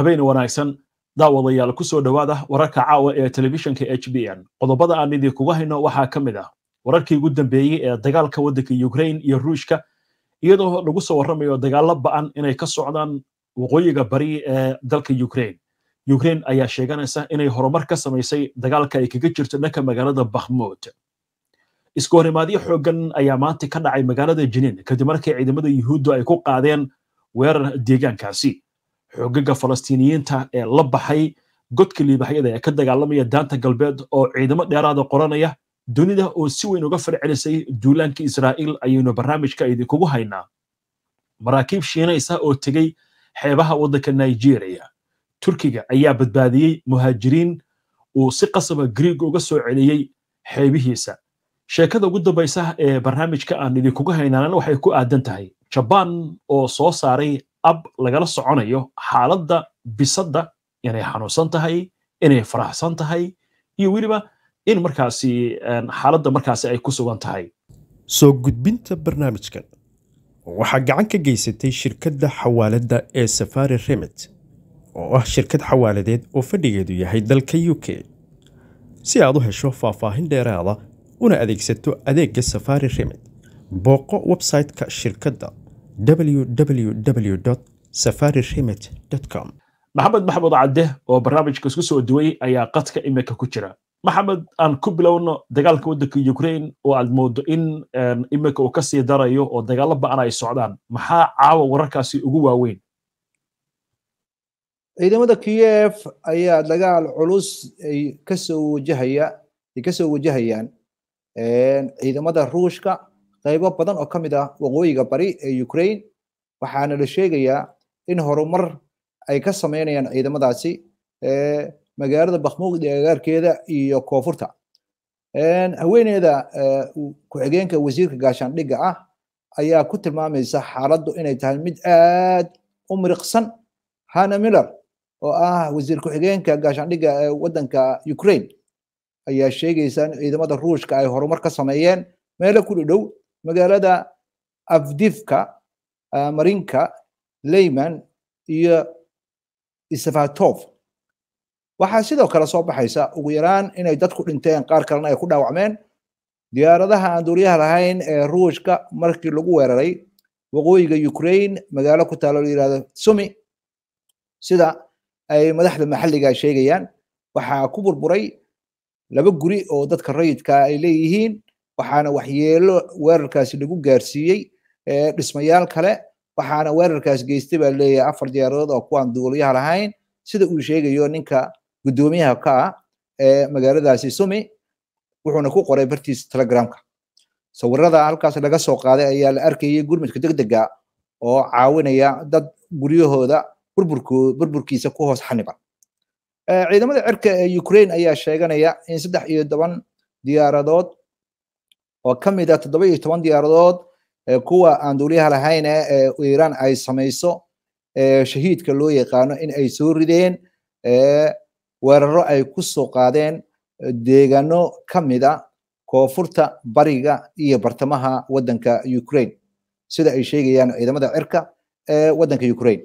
habeen wanaagsan daawadayaal kusoo soo dhowaada wararka caawa ee telefishinka h b n qodobada aan idinkuga hayno waxaa ka mid ah wararkii ugu dambeeyey ee dagaalka waddanka ukrain iyo ruushka iyadoo lagu soo warramayo dagaallo ba'an inay ka socdaan waqooyiga bari ee dalka ukrain yukrain ayaa sheeganaysa inay horumar ka samaysay dagaalka ay kaga jirto dhanka magaalada bakhmud isku horimaadyo xooggan ayaa maanta ka dhacay magaalada jiniin kadib markii ciidamada yuhuuddu ay ku qaadeen weerar deegaankaasi xogaga falastiiniyiinta ee la baxay godka liibaxyada ee ka dagaalamaya daanta galbeed oo ciidamo dheeraada ah qoranaya dunida oo si weyn uga farcelisay duulaanka israa'iil ayaynu barnaamijka idinkugu haynaa maraakiib shiinaysa oo tegey xeebaha waddanka nigeria turkiga ayaa badbaadiyey muhaajiriin uu si qasaba griig uga soo celiyey xeebihiisa sheekada ugu dambaysa ee barnaamijka aan idinkugu haynaanana waxay ku aadan tahay jabaan oo soo saaray ab lagala soconayo xaaladda bisadda inay xanuunsan tahay inay faraxsan tahay iyo weliba in markaasi xaaladda markaasi ay ku sugan tahay soo gudbinta barnaamijkan waxaa gacan ka geysatay shirkadda xawaaladda ee safari remit oo ah shirkad xawaaladeed oo fadhigeedu yahay dalka u k si aad u hesho faahfaahin dheeraada una adeegsato adeegga safari remit booqo websayte-ka shirkadda www safariremit com maxamed maxmud cadde oo barnaamijka isku soo duway ayaa qadka iminka ku jira maxamed aan ku bilowno dagaalka waddanka ukrain oo aad moodo in ehm, imika uu kasii darayo oo dagaalo ba'an ay socdaan maxaa caawa wararkaasi ugu waaweyn ciidamada kiev ayaa dagaal culus ay kasoo wajahaya ay kasoo wajahayaan ehm, ciidamada ruushka qaybo badan oo ka mid ah waqooyiga bari ee ukraine waxaana la sheegayaa in horumar ay ka sameynayaan ciidamadaasi magaalada bakhmuud agaarkeeda iyo koonfurta haweeneeda ku-xigeenka wasiirka gaashaandhigga ah ayaa ku tilmaamaysa xaaladdu inay tahay mid aad u miriqsan hana miller oo ah wasiir ku-xigeenka gaashaandhigga ee waddanka ukraine ayaa sheegaysa in ciidamada ruushka ay horumar ka sameeyeen meelo ku dhidhow magaalada afdifka ah, marinka leyman iyo isafatov waxaa sidoo kale soo baxaysa ugu yaraan inay dadku dhinteen qaar kalena ay ku dhaawacmeen diyaaradaha aan duuriyaha lahayn ee ruushka markii lagu weeraray waqooyiga ukrain magaalo ku taalo la yirahdo sumi sida ay madaxda maxalliga sheegayaan waxaa ku burburay laba guri oo dadka rayidka ay leeyihiin waxaana waxyeelo weerarkaasi lagu gaarsiiyey dhismayaal kale waxaana weerarkaas geystay baa leeyahay afar diyaaradood oo kuwaan duuliyaha lahayn sida uu sheegayo ninka guddoomiyaha ka ah ee magaaladaasi sumi wuxuuna ku qoray bartiisa telegramka sawirada halkaas laga soo qaaday ayaa la arkayay gurmudka degdega oo caawinaya dad guryahooda burburkiisa ku hoos xaniban ciidamada cirka ee ukraine ayaa sheeganaya in saddex iyo toban diyaaradood oo ka mid ah toddoba iyo toban diyaaradood kuwa aan duuliyaha lahayn ee iiraan ay samayso shahiidka loo yaqaano in ay soo rideen weeraro ay ku soo qaadeen deegaano ka mid a ah koonfurta bariga iyo bartamaha waddanka ukraine sida ay sheegayaan ciidamada cirka ee waddanka ukraine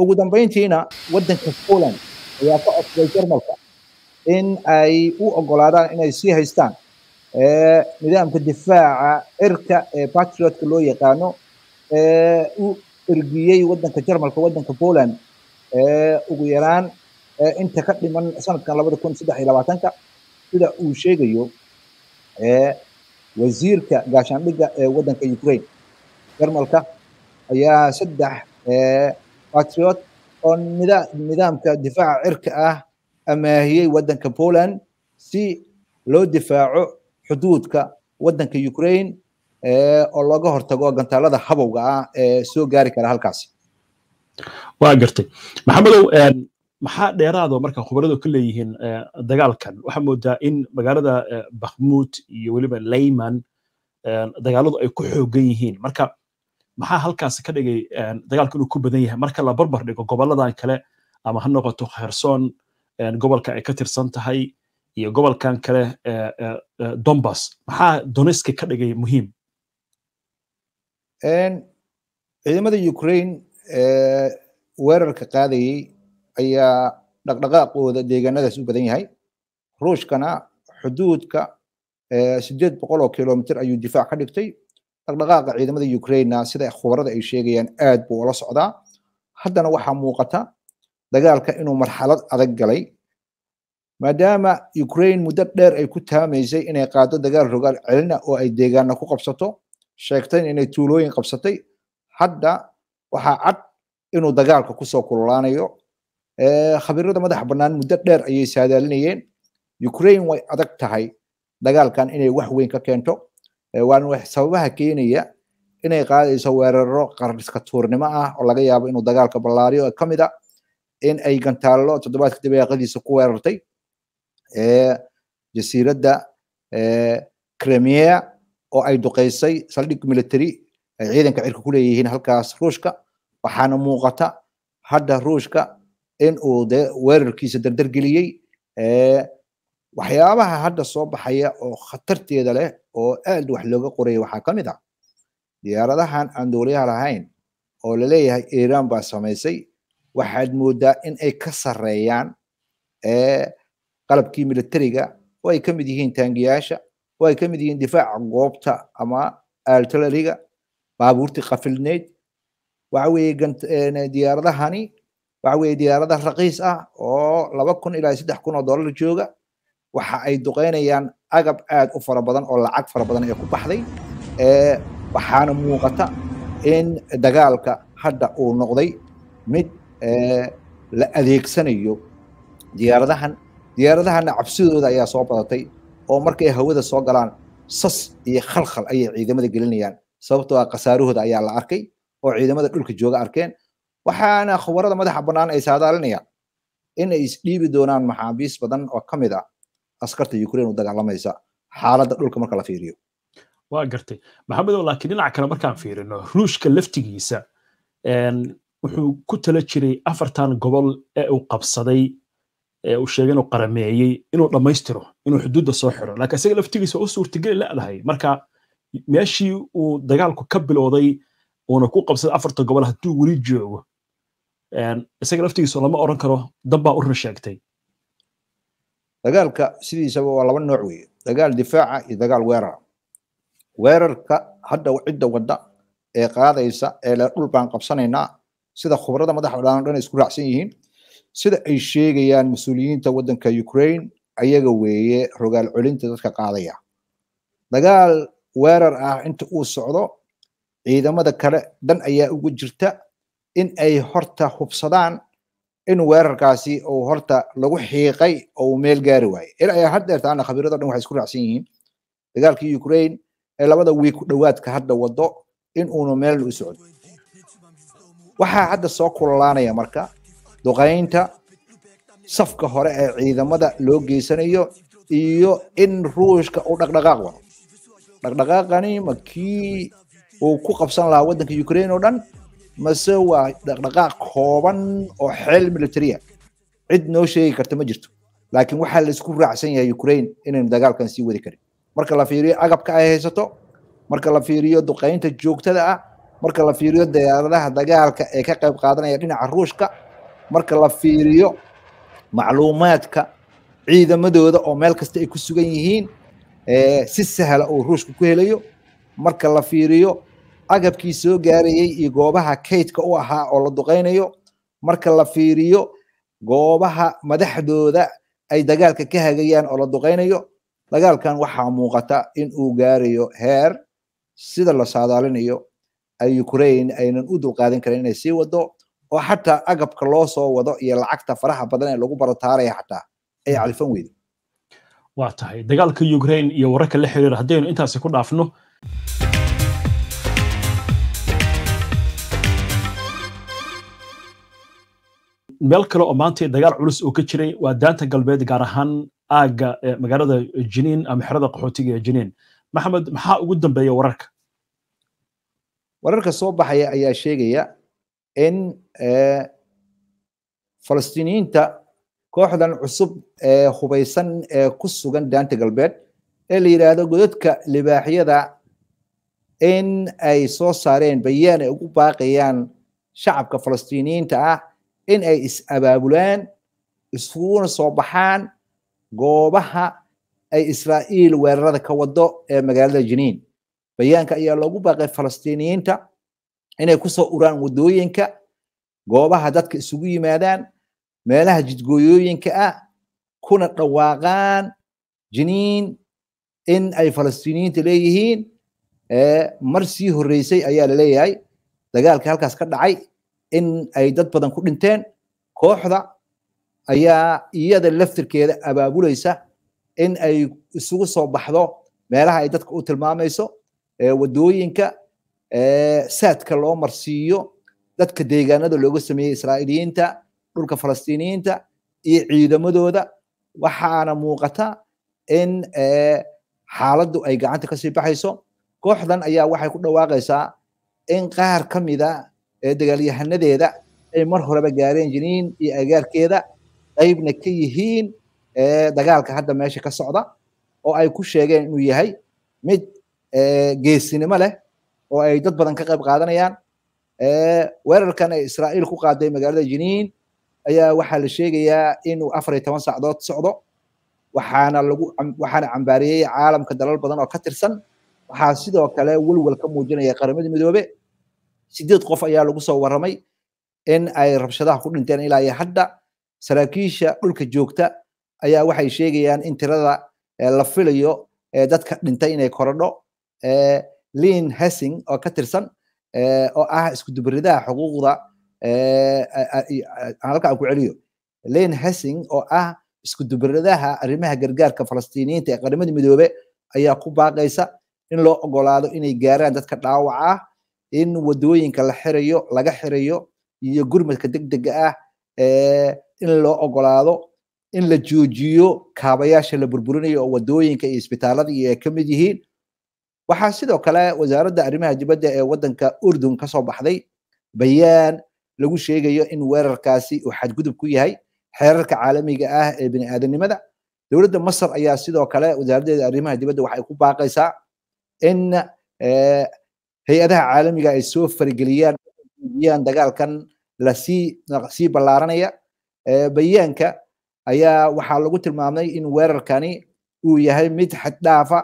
ugu dambayntiina waddanka poland ayaa ka codsaday jarmalka in ay u ogolaadaan inay sii haystaan Eh, nidaamka difaaca cirka ee eh, patriotka loo yaqaano eh, u ergiyey wadanka jarmalka wadanka poland ugu yaraan inta ka dhiman sanadkan labada kun saddex iyo labaatanka sida uu sheegayo wasiirka gaashaandhiga ee wadanka ukraine jarmalka ayaa saddex patriot oo nidaamka difaaca cirka ah amaahiyey wadanka poland si loo difaaco xuduudka wadanka ukraine eh, oo looga hortago gantaalada habowga ah ee eh, soo gaari kara halkaasi waa gartay maxamedow eh, maxaa dheeraado marka khubaradu ka leeyihiin dagaalkan waxaa moodaa in magaalada bakhmuud iyo weliba leyman dagaaladu ay ku xoogan yihiin marka maxaa halkaasi ka dhigay dagaalka inuu ku badan yahay marka la barbar dhigo goboladan kale ama ha noqoto kherson gobolka ay ka tirsan tahay iyo gobolkan kale donbass maxaa doneski ka dhigay muhiim ciidamada ukraine weerarka qaadayey ayaa dhaqdhaqaaqooda deegaanadaas u badan yahay ruushkana xuduudka sideed boqol oo kilomitr ayuu difaac ka dhigtay dhaqdhaqaaqa ciidamada ukrainena sida khubarada ay sheegayaan aad buu ula socdaa haddana waxaa muuqata dagaalka inuu marxalad adag galay maadaama ukrain muddo dheer ay ku taamaysay inay qaado dagaal rogaal celina oo ay deegaana ku qabsato sheegtayn inay tuulooyin qabsatay hadda waxaa cad inuu dagaalka kusoo kululaanayo khabirada madaxa banaan muddo dheer ayay saadaalinayeen ukrain way adag tahay dagaalkan inay wax weyn ka keento waana wax sababaha keenaya inay qaadayso weeraro qarriska tuurnimo ah oo laga yaabo inuu dagaalka ballaariyo kamid a ah in ay gantaallo toddobaadka dabeeqadiisa ku weerartay ee jasiiradda cremea oo ay duqaysay saldhig military ay ciidanka cirka ku leeyihiin halkaas ruushka waxaana muuqata hadda ruushka in uu dee weerarkiisa dardargeliyey waxyaabaha hadda soo baxaya oo khatarteeda leh oo aad wax looga qoray waxaa ka mid ah diyaaradahan aan dowlayaha lahayn oo laleeyahay iran baa samaysay waxaad moodaa in ay ka sarreeyaan qalabkii militariga oo ay ka mid yihiin taangiyaasha oo ay ka mid yihiin difaaca goobta ama artilariga baabuurtii qafilneyd waxa diyaaradahani waxa diyaarada raqiis ah oo laba kun ilaa saddex kun oo dollar jooga waxa ay duqeynayaan agab aad u fara badan oo lacag fara badan ee ku baxday waxaana muuqata in dagaalka hadda uu noqday mid la adeegsanayo diyaaradahan diyaaradahana cabsidooda ayaa soo badatay oo markay hawada soo galaan sas iyo khalkhal ayay ciidamada gelinayaan sababtoo a ah khasaarahooda ayaa la arkay oo ciidamada dhulka jooga arkeen waxaana khubarada madaxa bannaan ay saadaalinayaan inay isdhiibi doonaan maxaabiis badan oo ka mid a ah askarta ukraine u dagaalamaysa xaaladda dhulka marka la fiiriyo waa gartay maxamedow laakiin dhinaca kale markaan fiirino ruushka laftigiisa wuxuu ku tala jiray afartan gobol ee uu qabsaday uu sheegay inuu qarameeyey inuu dhammaystiro inuu xuduudda soo xiro laakiin isaga laftigiisa u suurtageli leedahay marka meeshii uu dagaalku ka bilowday uuna ku qabsaday afarta gobol hadduu weli joogo isaga laftigiisa lama oran karo dab baa sheegtay dagaalka sidiisaba waa laba nooc weeye dagaal difaaca iyo dagaal weerara weerarka hadda cidda wadda ee qaadaysa ee le dhul baan qabsanaynaa sida khubrada madaxa dhan dhan isku raacsan yihiin sida ay sheegayaan mas-uuliyiinta waddanka ukraine ayaga weeye rogaal colinta dadka qaadaya dagaal weerar ah inta uu socdo ciidamada kale dan ayaa ugu jirta in ay horta hubsadaan in weerarkaasi uu horta lagu xiiqay oo uu meel gaari waayo ilaa had dheer taana khabiirado dhan waxay isku raacsan yihiin dagaalkii ukraine ee labada wiig ku dhowaadka hadda waddo in uunu meel u socdo waxaa hadda soo kululaanaya marka duqaynta safka hore ee ciidamada loo geysanayo iyo in ruushka uu dhaqdhaqaaq wado dhaqdhaqaaqani ma kii uu ku qabsan lahaa waddanka ukrain oo dhan mase waa dhaqdhaqaaq kooban oo xeel militaria ah. cid noo sheegi karta ma jirto laakiin waxaa laisku raacsan yahay ukrain inaynu dagaalkan sii wadi karin marka la fiiriyo agabka ay haysato marka la fiiriyo duqaynta joogtada ah marka la fiiriyo diyaaradaha dagaalka ee ka qayb qaadanaya dhinaca ruushka marka la fiiriyo macluumaadka ciidamadooda oo meel kasta ay ku sugan yihiin si sahla uu ruushka ku helayo marka la fiiriyo agabkii soo gaarayay iyo goobaha kaydka u ahaa oo la duqaynayo marka la fiiriyo goobaha madaxdooda ay dagaalka ka hagayaan oo la duqaynayo dagaalkan waxaa muuqata in uu gaarayo heer sida la saadaalinayo ay ukraine aynan u dulqaadan karin inay sii wado oo xataa agabka loo soo wado iyo lacagta faraha badan ee lagu barotaaraya xataa ay califan weyda waa tahay dagaalka ukrain iyo wararka la xiriira haddaynu intaasi ku dhaafno meel kale oo maanta dagaal culus oo ka jiray waa daanta galbeed gaar ahaan aagga eh, magaalada jiniin ama xerada qaxootiga ee jiniin maxamed maxaa ugu dambeeya wararka wararka soo baxaya ayaa sheegaya in e, falastiiniyiinta kooxdan cusub ee hubaysan ee ku sugan daanta galbeed ee la yidhaahdo godadka libaaxyada in ay soo saareen bayaan ay ugu baaqayaan shacabka falastiiniyiinta ah in ay is abaabulaan isuguna soo baxaan goobaha ay israa'iil weerarada ka waddo ee magaalada jiniin bayaanka ayaa loogu baaqay falastiiniyiinta inay kusoo uraan wadooyinka goobaha dadka isugu yimaadaan meelaha jidgooyooyinka ah kuna dhawaaqaan jiniin in ay falastiiniyiinta leeyihiin mar sii horreysay ayaa laleeyahay dagaalka halkaas ka dhacay in ay dad badan ku dhinteen kooxda ayaa iyada laftirkeeda abaabulaysa in ay isugu soo baxdo meelaha ay dadka u tilmaamayso wadooyinka saadka loo marsiiyo dadka deegaanada looga sameeyey israa'iiliyiinta dhulka falastiiniyiinta iyo ciidamadooda waxaana muuqata in xaaladdu ay gacanta kasii baxayso kooxdan ayaa waxay ku dhawaaqaysaa in qaar ka mida ee dagaalyahanadeeda ay mar horeba gaareen jiniin iyo agaarkeeda qaybna ka yihiin dagaalka hadda meesha ka socda oo ay ku sheegeen inuu yahay mid geesinimo leh oo ay dad badan ka qayb qaadanayaan eh, weerarkan ay israa'iil ku qaaday magaalada jiniin ayaa waxaa la sheegayaa inuu afar iyo toban saacdood socdo waxaana lagu waxaana cambaariyey caalamka dalal badan oo ka tirsan waxaa sidoo kale welwel ka muujinaya qaramada midoobe sideed qof ayaa lagu soo warramay in ay rabshadaha ku dhinteen ilaa iyo hadda saraakiisha dhulka joogta ayaa waxay sheegayaan in tirada eh, la filayo eh, dadka dhintay inay korodho lin hessing oo ka tirsan eh, oo ah isku iskudubaridaha xuquuqda halka eh, aan ku celiyo lin hessing oo ah isku iskudubaridaha arrimaha gargaarka falastiiniyiinta ee qaramada midoobe ayaa ku baaqaysa in loo ogolaado inay gaaraan dadka dhaawaca ah in wadooyinka la xirayo laga xirayo iyo gurmadka deg dega ah eh, in loo ogolaado in la joojiyo kaabayaasha la burburinayo oo wadooyinka iyo isbitaalada iyo ay ka mid yihiin waxaa sidoo kale wasaaradda arrimaha dibadda ee waddanka urdun kasoo baxday bayaan lagu sheegayo in weerarkaasi uu xadgudub ku yahay xeerarka caalamiga ah ee bini'aadanimada dowladda masar ayaa sidoo kale wasaaraddeeda arrimaha dibadda waxay ku baaqaysaa in eh, hay-adaha caalamiga ay soo farageliyaan dagaalkan lasii ballaaranaya eh, bayaanka ayaa waxaa lagu tilmaamay in weerarkani uu yahay mid xaddhaafa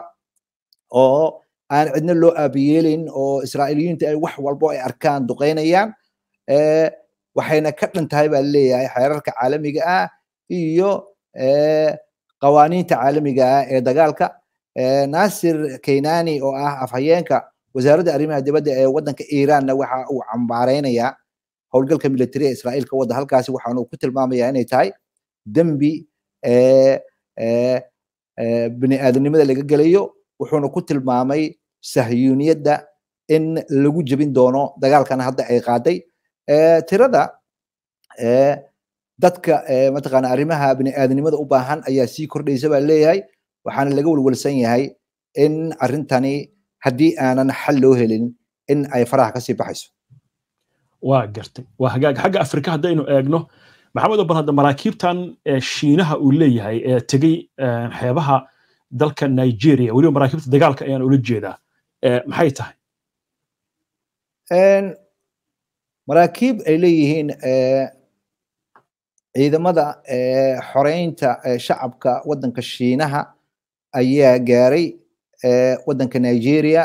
oo aan cidna loo aabiyeelayn oo israa'iiliyiinta ay wax walbo ay arkaan duqaynayaan eh, waxayna ka dhan tahay baa leeyahay xeerarka caalamiga ah iyo eh, qawaaniinta caalamiga ah ee dagaalka eh, nasir kaynani oo ah afhayeenka wasaaradda arrimaha dibadda ee waddanka iranna waxa uu cambaaraynayaa howlgalka military ee israa'iil ka wadda halkaasi waxaanu ku tilmaamayaa inay tahay dembi bini aadamnimada laga gelayo wuxuuna ku tilmaamay sahyuuniyadda in lagu jebin doono dagaalkan hadda ay qaaday tirada dadka mataqaana arrimaha bini'aadanimada u baahan ayaa sii kordhaysa baa leeyahay waxaana laga welwelsan yahay in arrintani haddii aanan xal loo helin in ay faraha kasii baxayso waa gartay waa hagaag xagga afrika haddaynu eegno maxamed oban hadda maraakiibtan shiinaha uu leeyahay ee tegey xeebaha dalka nigeria weliba maraakibta dagaalka ayaan ula jeedaa eh, maxay tahay maraakiib ay leeyihiin eh, ciidamada eh, xoreynta shacabka wadanka shiinaha ayaa gaaray waddanka nigeria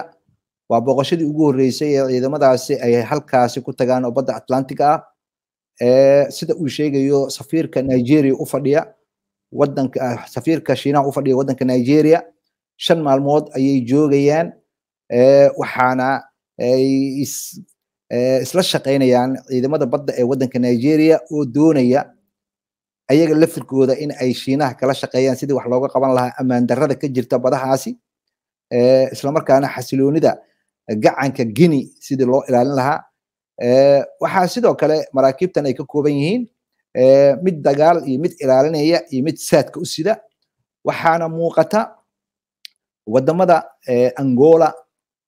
waa booqashadii ugu horreysay ee ciidamadaasi ay halkaasi ku tagaan oo badda atlantic ah sida uu sheegayo safiirka nigeria u fadhiya wadanka ah, safiirka shiinaha u fadhiya wadanka nigeria shan maalmood ayay joogayaan eh, waxaana eh, eh, isla shaqaynayaan ciidamada badda ee wadanka nigeria oo doonaya ayaga lafirkooda in ay shiinaha kala shaqeeyaan sidii wax looga qaban lahaa ammaan darrada ka jirta badahaasi islamarkaana xasiloonida gacanka gini sidii loo ilaalin lahaa waxaa sidoo kale maraakiibtan ay ka kooban yihiin mid dagaal iyo mid ilaalinaya iyo mid saadka u sida waxaana muuqata wadamada angola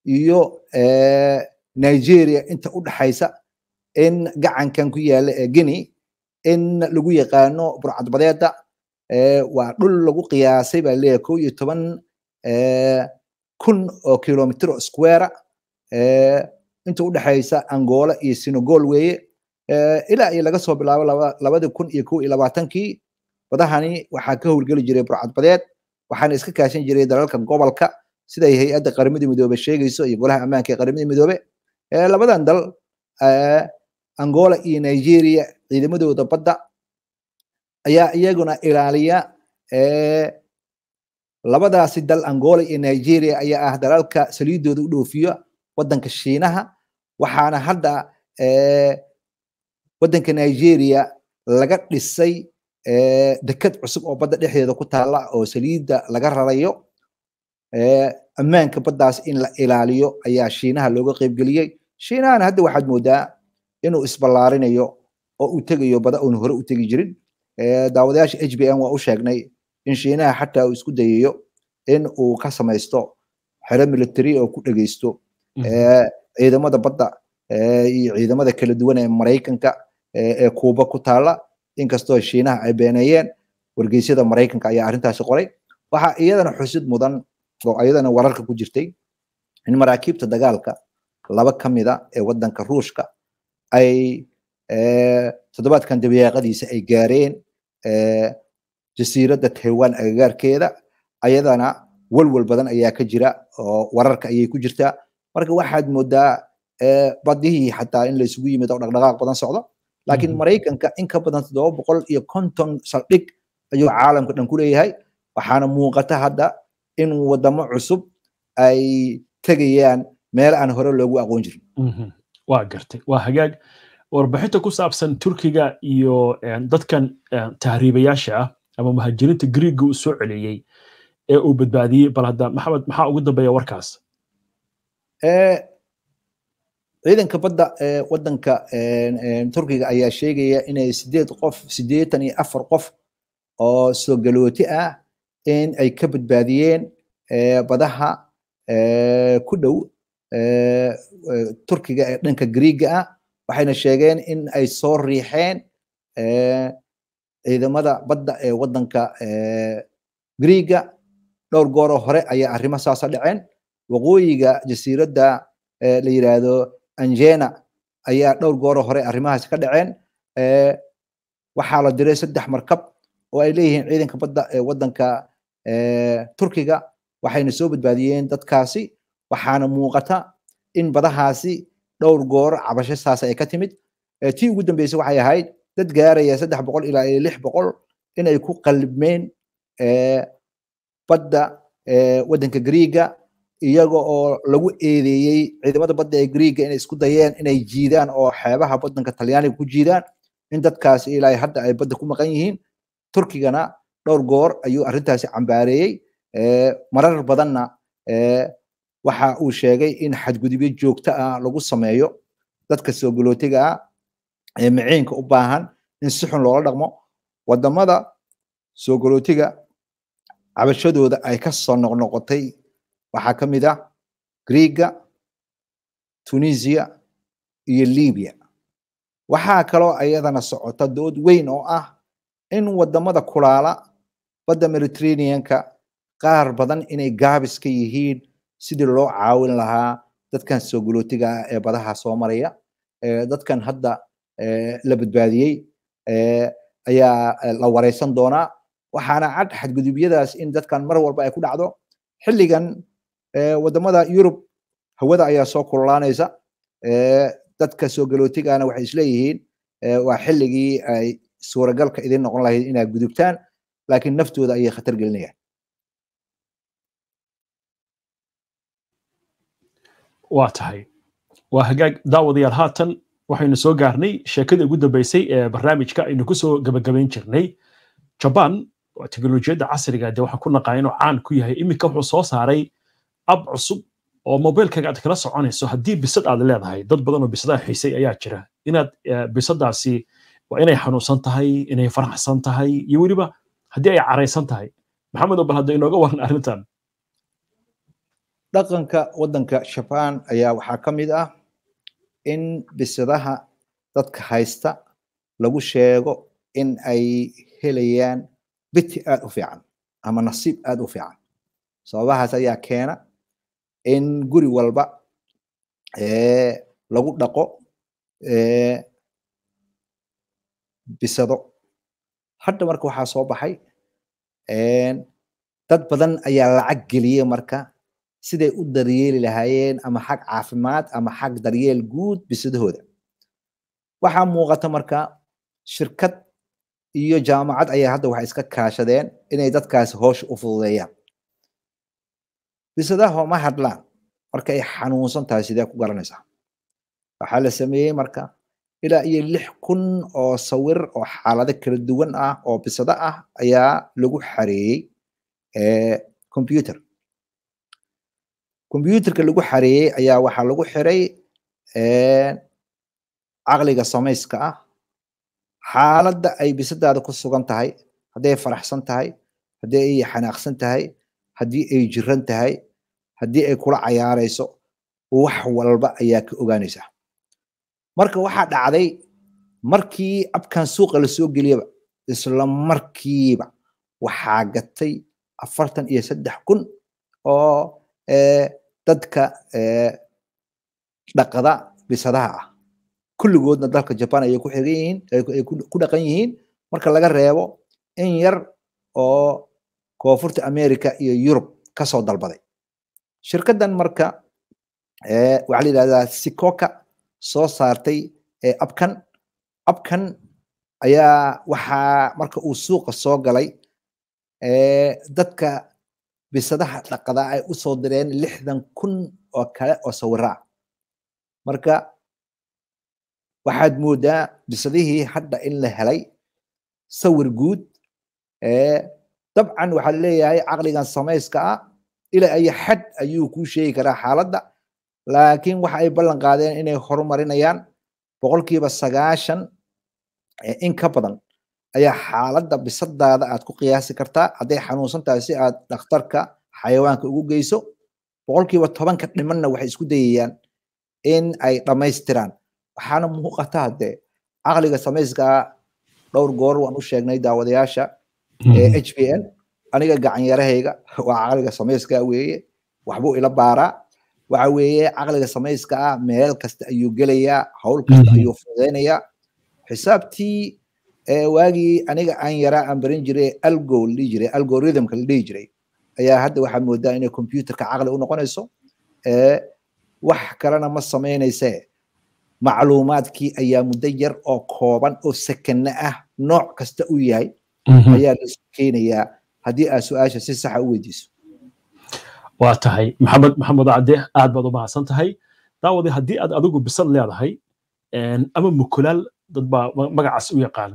iyo nigeria inta u dhaxaysa in gacankan ku yaala ee guine in lagu yaqaano burcadbadeeda waa dhul lagu qiyaasay baa leeyahay ko iyo toban kun oo kilomitr oo squara inta u dhaxaysa angola iyo sinogol weeye ilaa iyo laga soo bilaabo labadi kun iyo ko iyo labaatankii badahani waxaa ka howlgeli jiray burcadbadeed waxaana iska kaashan jiray dalalka gobolka siday hay-adda qaramada midoobe sheegayso iyo golaha ammaanka ee qaramada midoobe labadan dal angola iyo nigeria ciidamadooda badda ayaa iyaguna ilaaliya labadaasi dal angola iyo nigeria ayaa ah dalalka saliidooda u dhoofiyo waddanka shiinaha waxaana hadda waddanka nigeria laga dhisay eh, deked cusub oo badda dhexdeeda ku taala oo saliida laga rarayo eh, ammaanka baddaas in la ilaaliyo ayaa shiinaha looga qeybgeliyey shiinahana hadda waxaad moodaa inuu isballaarinayo oo uu tegayo bada uun hore u tegi jirin eh, daawadayaasha h b n waa u sheegnay in shiinaha xataa uu isku dayayo in uu ka samaysto xero military oo ku dhegeysto mhm. ciidamada badda iyo ciidamada kala duwan ee maraykanka ee kuuba ku taala inkastoo shiinaha ay beeneeyeen wargeysyada maraykanka ayaa arrintaasi qoray waxaa iyadana xusid mudan oo iyadana wararka ku jirtay in maraakiibta dagaalka laba ka mida ee wadanka ruushka ay toddobaadkan dabiyaaqadiisa ay gaareen jasiiradda taiwan agagaarkeeda ayadana walwal badan ayaa ka jira oo wararka ayay ku jirtaa marka waxaad moodaa Eh, badihii xataa in laysugu yimid oo dhaqdhaqaaq badan socdo laakiin mhm. maraykanka in ka badan toddoba boqol iyo konton saldhig ayuu caalamka dhan ku leeyahay waxaana muuqata hadda in wadamo cusub ay tegayaan meel aan hore loogu aqoon jirin mhm. waa gartay waa hagaag warbixinta ku saabsan turkiga iyo eh, dadkan eh, tahriibayaasha ah ama muhaajiriinta greega uu soo celiyey ee uu badbaadiyey bal hadda maxamed maxaa ugu dambeeya warkaas ciidanka badda ee wadanka turkiga ayaa sheegaya inay sideed qof sideetan iyo afar qof oo soo galooti ah in ay ka badbaadiyeen badaha ku dhow turkiga ee dhanka greega ah waxayna sheegeen in ay soo riixeen ciidamada badda ee wadanka greega dhowr gooroo hore ayaa arrimo saasa dhaceen waqooyiga jasiiradda la yiraahdo anjena ayaa dhowr gooro hore arrimahaasi ka dhaceen waxaa la diray saddex markab oo ay leeyihiin ciidanka badda ee waddanka turkiga waxayna soo badbaadiyeen dadkaasi waxaana muuqata in badahaasi dhowr goor cabasho saas ay ka timid tii ugu dambeysay waxay ahayd dad gaaraya saddex boqol ilaa iyo lix boqol inay ku qalbmeen badda waddanka griiga iyaga oo lagu eedeeyey ciidamada badda ee greega inay isku dayeen inay jiidaan oo xeebaha waddanka talyaaniga ku jiidaan in dadkaasi ilaa hadda ay badda ku maqan yihiin turkigana dhowr goor ayuu arrintaasi cambaareeyey marar badanna waxa uu sheegay in xadgudubyo joogto ah lagu sameeyo dadka soo galootiga ah ee miciinka u baahan in si xun loola dhaqmo wadamada soo galootiga cabashadooda ay ka soo noqnoqotay waxaa ka mid ah greega tunisia iyo libiya waxaa kaloo ayadana socota dood weyn oo ah in wadamada kulaala badda mediterraneanka qaar badan inay gaabiska yihiin sidii loo caawin lahaa dadkan soogulootiga ah ee badaha soo maraya dadkan hadda la badbaadiyey ayaa la wareysan doonaa waxaana cad xadgudubyadaas in dadkan mar walba ay ku dhacdo xilligan wadamada yurub hawada ayaa soo kululaanaysa dadka soo galootigana waxay isleeyihiin waa xiligii ay suuragalka idin noqon lahayd inaad gudubtaan laakiin naftooda ayay khatar gelinayaan waa tahay waa hagaag daawadayaal haatan waxaynu soo gaarnay sheekadii ugu dambeysay ee barnaamijka aynu kusoo gabagabayn jirnay jaban oo teknolojiyadda casriga ah, dee waxaan ku naqaa inuu caan ku yahay iminka wuxuu soo saaray ab cusub oo mobilkaga aad kala soconayso hadii bisad aad leedahay dad badan oo bisadaha xiisay ayaa jira inaad eh, bisadaasi waa inay xanuunsan tahay inay faraxsan tahay iyo weliba haddii ay caraysan tahay maxamed obal bal hadda inooga waran arrintan dhaqanka waddanka jaban ayaa waxaa ka mid ah in bisadaha dadka haysta lagu sheego in ay helayaan biti aad u fiican ama nasiib aad u fiican sababahaas ayaa keena in guri walba lagu dhaqo bisado hadda marka waxaa soo baxay dad badan ayaa lacag geliyey marka siday u daryeeli lahaayeen ama xag caafimaad ama xag daryeel guud bisadahooda waxaa muuqata marka shirkad iyo jaamacad ayaa hadda waxay iska kaashadeen inay dadkaasi hoosha u fududeeyaan bisadaho ma hadlaan marka ay xanuunsan tahay sidee ku garanaysaa waxaa la sameeyey marka ilaa iyo lix kun oo sawir oo xaalado kala duwan ah oo bisado ah ayaa lagu xareeyey eh, computer combuterka lagu xareeyey ayaa waxaa lagu xiray eh, caqliga samayska ah xaaladda ay bisadaada ku sugan tahay hadday faraxsan tahay hadday ay xanaaqsan tahay haddii ay jiran tahay haddii ay kula cayaarayso wax walba ayaa ka ogaanaysaa marka waxaa dhacday markii abkan suuqa lasoo geliyaba isla markiiba waxaa gatay afartan iyo saddex kun oo eh, dadka eh, dhaqda bisadaha ah kulligoodna dalka jaban ayay ku xigan yihiin ay ku dhaqan yihiin marka laga reebo in yar oo koonfurta america iyo yurub kasoo dalbaday shirkadan marka waxaa la yidhahdaa sikoka soo saartay abkan abkan ayaa waxaa marka uu suuqa soo galay dadka bisadaha dhaqada ah ay usoo direen lixdan kun oo kale oo sawiraa ah. marka waxaad moodaa bisadihii hadda in la helay sawir guud dabcan waxaad leeyahay caqligan samayska ah ila iyo xad ayuu kuu sheegi karaa xaaladda laakiin waxa ay ballan qaadeen inay horumarinayaan boqolkiiba sagaashan in ka badan ayaa xaaladda bisadaada aad ku qiyaasi kartaa hadday xanuunsan tahay si aad dhakhtarka xayawaanka ugu geyso boqolkiiba tobanka dhimanna waxay isku dayayaan in ay dhammaystiraan waxaana muuqata ah hadee caqliga samayska ah dhowr goor waan u sheegnay daawadayaasha Hmm. h b l aniga gacanyarahayga waa caqliga samayska weeye waxbuu ila baaraa waxa weeye caqliga samayska ah meel kasta ayuu gelayaa howl kasta hmm. ayuu fudaynayaa xisaabtii waagii aniga aan yaraa aan barin jiray algo la jiray algorithmka la jiray ayaa hadda waxaad moodaa inay computerka caqli u noqonayso wax kalena ma samaynayse macluumaadkii ayaa muddo yar oo kooban oo sakana ah nooc kasta u yahay Mhm. ayaa la keenayaa haddii aad su-aasha si saxa ah u weydiiso waa tahay maxamed maxamed cadde aad baad u mahadsan tahay daawade haddii aad adigu bisad leedahay ama mukulaal dadbaa baa magacaas u yaqaan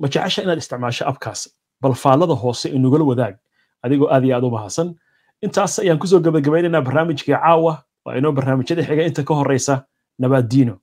ma jecesha inaad isticmaasho abkaas bal faallada hoose inugala wadaag adigoo aad iyo aad u mahadsan intaas ayaan kusoo gabagabeynaynaa barnaamijkii caawa waa inoo barnaamijyada xiga inta ka horeysa nabaad